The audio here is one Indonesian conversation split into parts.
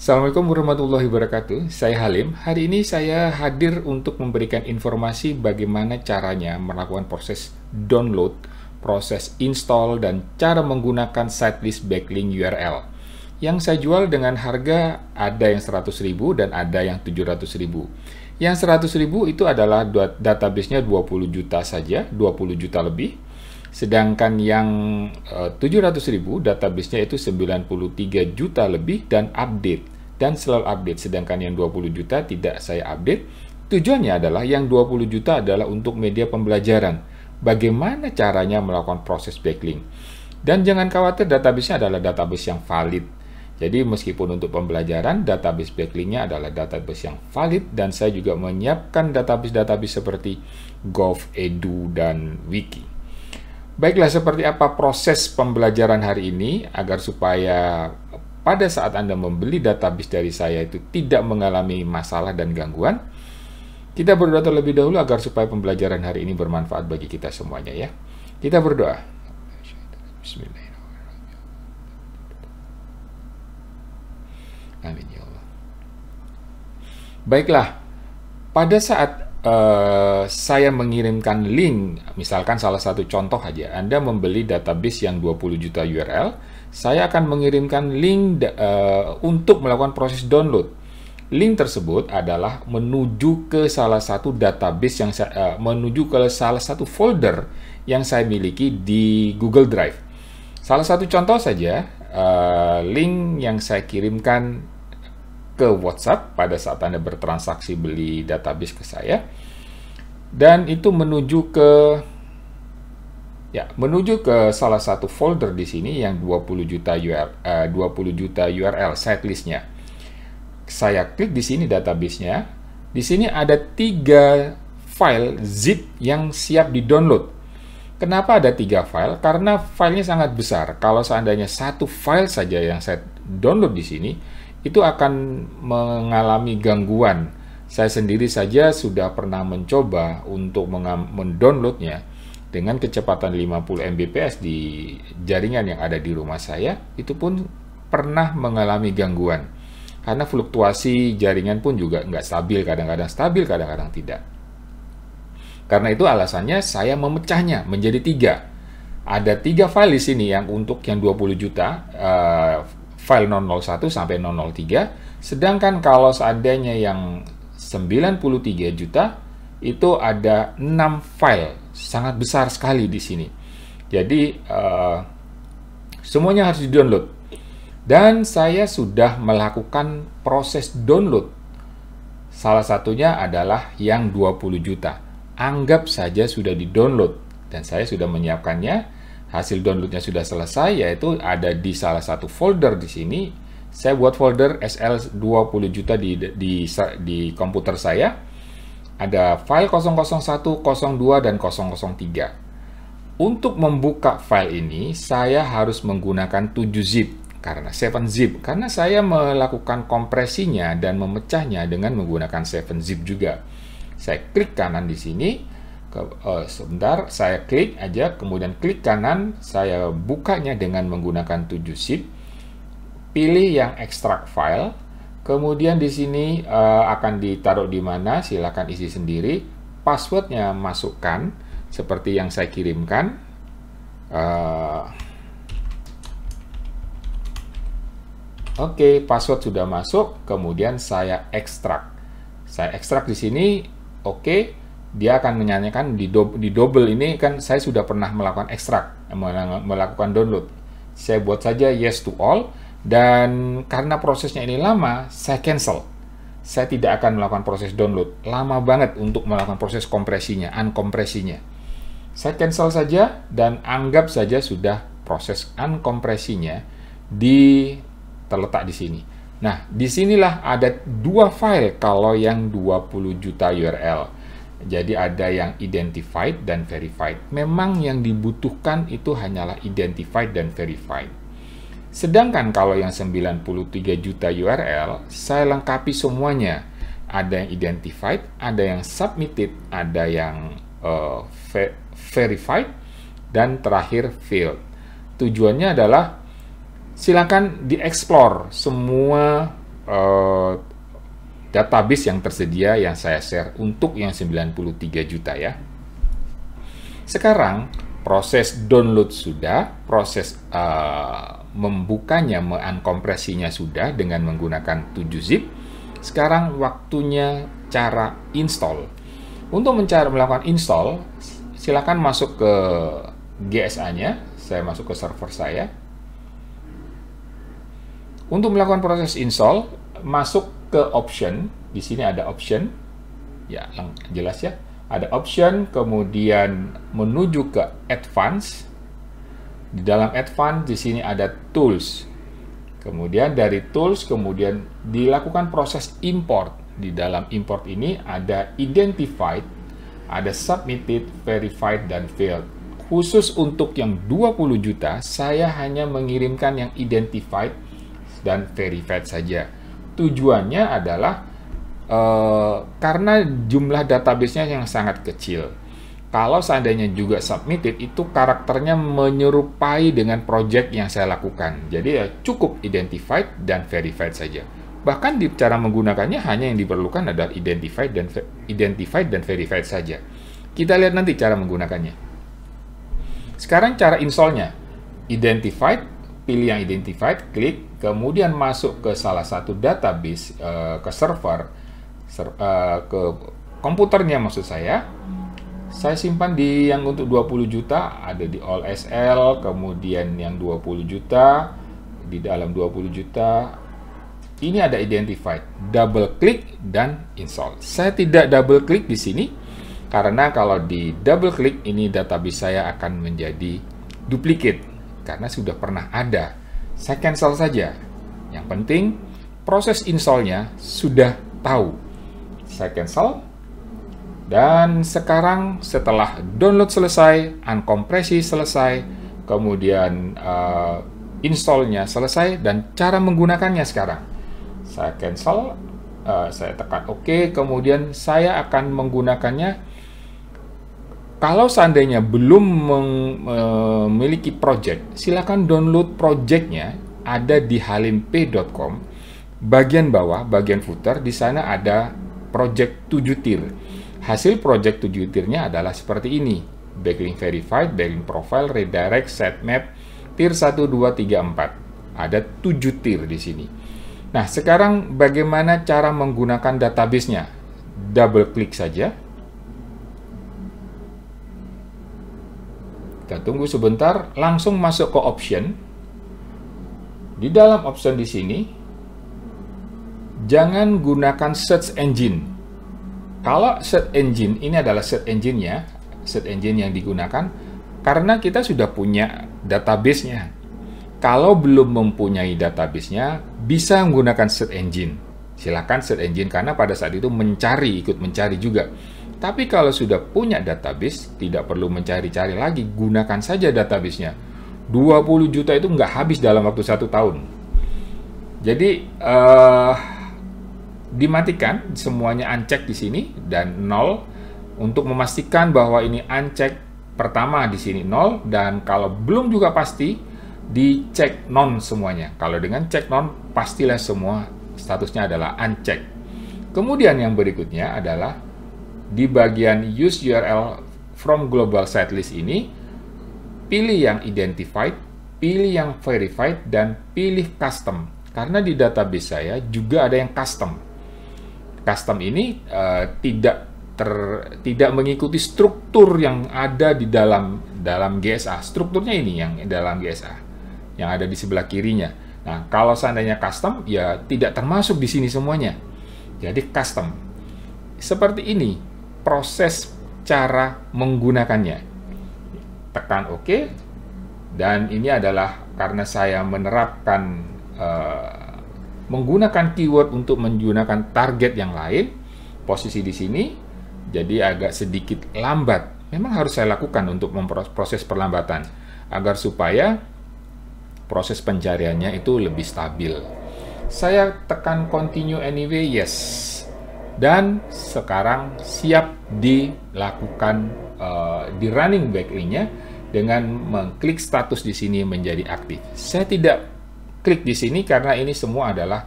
Assalamualaikum warahmatullahi wabarakatuh. Saya Halim. Hari ini saya hadir untuk memberikan informasi bagaimana caranya melakukan proses download, proses install, dan cara menggunakan site list backlink URL. Yang saya jual dengan harga ada yang 100.000 dan ada yang 700.000. Yang 100.000 itu adalah databasenya 20 juta saja, 20 juta lebih sedangkan yang eh, uh, 700.000 ribu database-nya itu 93 juta lebih dan update dan selalu update sedangkan yang 20 juta tidak saya update tujuannya adalah yang 20 juta adalah untuk media pembelajaran bagaimana caranya melakukan proses backlink dan jangan khawatir database-nya adalah database yang valid jadi meskipun untuk pembelajaran, database backlinknya adalah database yang valid dan saya juga menyiapkan database-database seperti edu dan Wiki. Baiklah, seperti apa proses pembelajaran hari ini agar supaya pada saat Anda membeli database dari saya itu tidak mengalami masalah dan gangguan? Kita berdoa terlebih dahulu agar supaya pembelajaran hari ini bermanfaat bagi kita semuanya ya. Kita berdoa. Amin ya Allah. Baiklah, pada saat uh, saya mengirimkan link, misalkan salah satu contoh aja, Anda membeli database yang 20 juta URL, saya akan mengirimkan link uh, untuk melakukan proses download. Link tersebut adalah menuju ke salah satu database yang saya, uh, eh, menuju ke salah satu folder yang saya miliki di Google Drive. Salah satu contoh saja, uh, link yang saya kirimkan ke WhatsApp pada saat Anda bertransaksi beli database ke saya. Dan itu menuju ke ya, menuju ke salah satu folder di sini yang 20 juta URL, uh, 20 juta URL site listnya Saya klik di sini database-nya. Di sini ada tiga file zip yang siap di-download. Kenapa ada tiga file? Karena filenya sangat besar. Kalau seandainya satu file saja yang saya download di sini, itu akan mengalami gangguan. Saya sendiri saja sudah pernah mencoba untuk mendownloadnya dengan kecepatan 50 Mbps di jaringan yang ada di rumah saya, itu pun pernah mengalami gangguan. Karena fluktuasi jaringan pun juga nggak stabil, kadang-kadang stabil, kadang-kadang tidak. Karena itu alasannya saya memecahnya menjadi tiga. Ada tiga file di sini yang untuk yang 20 juta, uh, file 001 sampai 003, sedangkan kalau seandainya yang 93 juta itu ada 6 file, sangat besar sekali di sini. Jadi uh, semuanya harus di-download. Dan saya sudah melakukan proses download. Salah satunya adalah yang 20 juta. Anggap saja sudah di-download dan saya sudah menyiapkannya hasil downloadnya sudah selesai yaitu ada di salah satu folder di sini saya buat folder SL 20 juta di di di komputer saya ada file 001, 02 dan 003 untuk membuka file ini saya harus menggunakan 7 zip karena 7 zip karena saya melakukan kompresinya dan memecahnya dengan menggunakan 7 zip juga saya klik kanan di sini ke, uh, sebentar saya klik aja kemudian klik kanan saya bukanya dengan menggunakan 7 zip pilih yang extract file kemudian di sini uh, akan ditaruh di mana silahkan isi sendiri passwordnya masukkan seperti yang saya kirimkan uh, oke okay, password sudah masuk kemudian saya ekstrak saya ekstrak di sini oke okay dia akan menyanyikan di, do, di double ini kan saya sudah pernah melakukan ekstrak, melakukan download. Saya buat saja yes to all dan karena prosesnya ini lama, saya cancel. Saya tidak akan melakukan proses download. Lama banget untuk melakukan proses kompresinya, unkompresinya. Saya cancel saja dan anggap saja sudah proses unkompresinya di terletak di sini. Nah, disinilah ada dua file kalau yang 20 juta URL jadi ada yang identified dan verified. Memang yang dibutuhkan itu hanyalah identified dan verified. Sedangkan kalau yang 93 juta URL, saya lengkapi semuanya. Ada yang identified, ada yang submitted, ada yang uh, eh, ver verified, dan terakhir filled. Tujuannya adalah silakan dieksplor semua uh, database yang tersedia yang saya share untuk yang 93 juta ya. Sekarang proses download sudah, proses uh, membukanya, mengkompresinya sudah dengan menggunakan 7zip. Sekarang waktunya cara install. Untuk mencari melakukan install, silakan masuk ke GSA-nya. Saya masuk ke server saya. Untuk melakukan proses install, masuk ke option. Di sini ada option. Ya, jelas ya. Ada option, kemudian menuju ke advance. Di dalam advance di sini ada tools. Kemudian dari tools kemudian dilakukan proses import. Di dalam import ini ada identified, ada submitted, verified dan failed. Khusus untuk yang 20 juta, saya hanya mengirimkan yang identified dan verified saja tujuannya adalah e, karena jumlah databasenya yang sangat kecil. Kalau seandainya juga submitted, itu karakternya menyerupai dengan project yang saya lakukan. Jadi ya cukup identified dan verified saja. Bahkan di cara menggunakannya hanya yang diperlukan adalah identified dan identified dan verified saja. Kita lihat nanti cara menggunakannya. Sekarang cara installnya. Identified, pilih yang identified, klik, kemudian masuk ke salah satu database, uh, ke server, ser, uh, ke komputernya maksud saya. Saya simpan di yang untuk 20 juta, ada di all SL, kemudian yang 20 juta, di dalam 20 juta, ini ada identified, double klik dan install. Saya tidak double klik di sini karena kalau di double klik ini database saya akan menjadi duplicate karena sudah pernah ada. Saya cancel saja. Yang penting proses installnya sudah tahu. Saya cancel. Dan sekarang setelah download selesai, unkompresi selesai, kemudian uh, installnya selesai dan cara menggunakannya sekarang. Saya cancel, uh, saya tekan OK, kemudian saya akan menggunakannya kalau seandainya belum e, memiliki project, silakan download projectnya ada di halimp.com. Bagian bawah, bagian footer, di sana ada project 7 tier. Hasil project 7 tiernya adalah seperti ini. Backlink verified, backlink profile, redirect, sitemap, tier 1, 2, 3, 4. Ada 7 tier di sini. Nah, sekarang bagaimana cara menggunakan database-nya? Double klik saja Kita tunggu sebentar, langsung masuk ke option. Di dalam option di sini, jangan gunakan search engine. Kalau search engine, ini adalah search engine-nya, search engine yang digunakan, karena kita sudah punya database-nya. Kalau belum mempunyai database-nya, bisa menggunakan search engine. Silakan search engine, karena pada saat itu mencari, ikut mencari juga tapi kalau sudah punya database, tidak perlu mencari-cari lagi, gunakan saja databasenya. 20 juta itu nggak habis dalam waktu satu tahun. Jadi uh, dimatikan semuanya uncheck di sini dan nol untuk memastikan bahwa ini uncheck pertama di sini nol dan kalau belum juga pasti dicek non semuanya. Kalau dengan cek non pastilah semua statusnya adalah uncheck. Kemudian yang berikutnya adalah di bagian Use URL from Global Setlist ini, pilih yang Identified, pilih yang Verified, dan pilih Custom. Karena di database saya juga ada yang Custom. Custom ini uh, tidak ter, tidak mengikuti struktur yang ada di dalam dalam GSA. Strukturnya ini yang dalam GSA, yang ada di sebelah kirinya. Nah, kalau seandainya custom, ya tidak termasuk di sini semuanya. Jadi custom. Seperti ini, proses cara menggunakannya. Tekan OK, dan ini adalah karena saya menerapkan uh, menggunakan keyword untuk menggunakan target yang lain, posisi di sini, jadi agak sedikit lambat. Memang harus saya lakukan untuk memproses perlambatan, agar supaya proses pencariannya itu lebih stabil. Saya tekan continue anyway, yes dan sekarang siap dilakukan uh, di running back dengan mengklik status di sini menjadi aktif. Saya tidak klik di sini karena ini semua adalah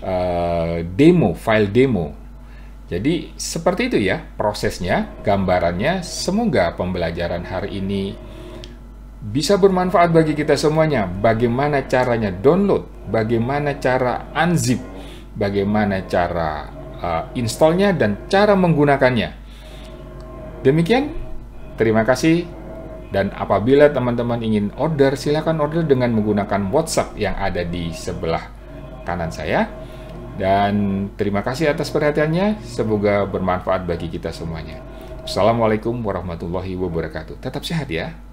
uh, demo, file demo. Jadi seperti itu ya prosesnya, gambarannya. Semoga pembelajaran hari ini bisa bermanfaat bagi kita semuanya. Bagaimana caranya download, bagaimana cara unzip, bagaimana cara uh, installnya dan cara menggunakannya. Demikian, terima kasih. Dan apabila teman-teman ingin order, silakan order dengan menggunakan WhatsApp yang ada di sebelah kanan saya. Dan terima kasih atas perhatiannya. Semoga bermanfaat bagi kita semuanya. Assalamualaikum warahmatullahi wabarakatuh. Tetap sehat ya.